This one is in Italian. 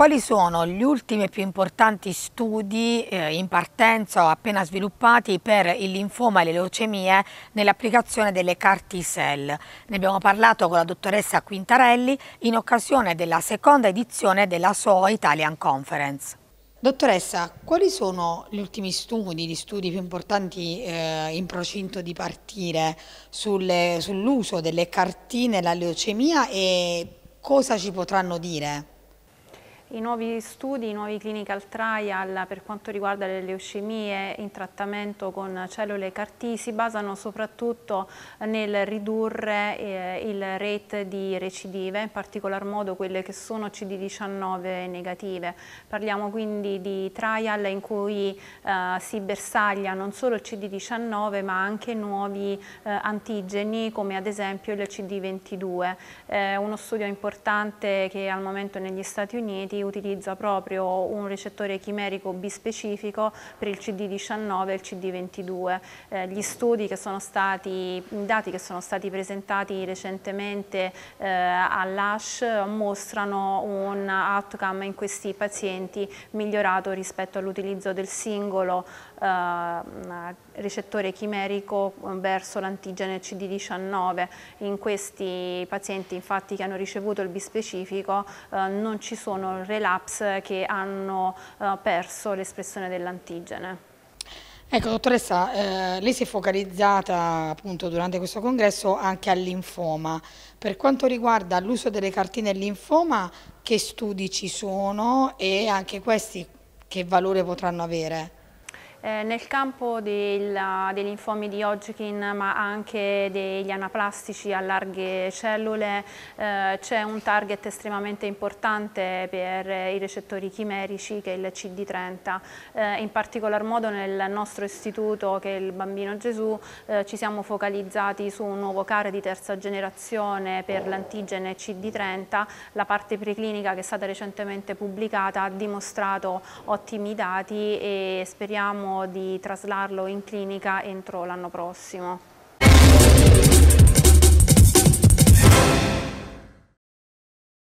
Quali sono gli ultimi e più importanti studi eh, in partenza o appena sviluppati per il linfoma e le leucemie nell'applicazione delle CAR T-cell? Ne abbiamo parlato con la dottoressa Quintarelli in occasione della seconda edizione della SOA Italian Conference. Dottoressa, quali sono gli ultimi studi, gli studi più importanti eh, in procinto di partire sull'uso sull delle T nella leucemia e cosa ci potranno dire? I nuovi studi, i nuovi clinical trial per quanto riguarda le leucemie in trattamento con cellule CAR T si basano soprattutto nel ridurre eh, il rate di recidive, in particolar modo quelle che sono CD19 negative. Parliamo quindi di trial in cui eh, si bersaglia non solo il CD19 ma anche nuovi eh, antigeni come ad esempio il CD22. uno studio importante che al momento negli Stati Uniti utilizza proprio un recettore chimerico bispecifico per il CD19 e il CD22. Eh, gli studi che sono stati, dati che sono stati presentati recentemente eh, all'ASH mostrano un outcome in questi pazienti migliorato rispetto all'utilizzo del singolo eh, recettore chimerico verso l'antigene CD19. In questi pazienti infatti che hanno ricevuto il bispecifico eh, non ci sono relapse che hanno eh, perso l'espressione dell'antigene. Ecco, dottoressa, eh, lei si è focalizzata appunto durante questo congresso anche al linfoma. Per quanto riguarda l'uso delle cartine linfoma, che studi ci sono e anche questi che valore potranno avere? Eh, nel campo della, dei linfomi di Hodgkin ma anche degli anaplastici a larghe cellule eh, c'è un target estremamente importante per i recettori chimerici che è il CD30. Eh, in particolar modo nel nostro istituto che è il Bambino Gesù eh, ci siamo focalizzati su un nuovo CAR di terza generazione per l'antigene CD30. La parte preclinica che è stata recentemente pubblicata ha dimostrato ottimi dati e speriamo di traslarlo in clinica entro l'anno prossimo.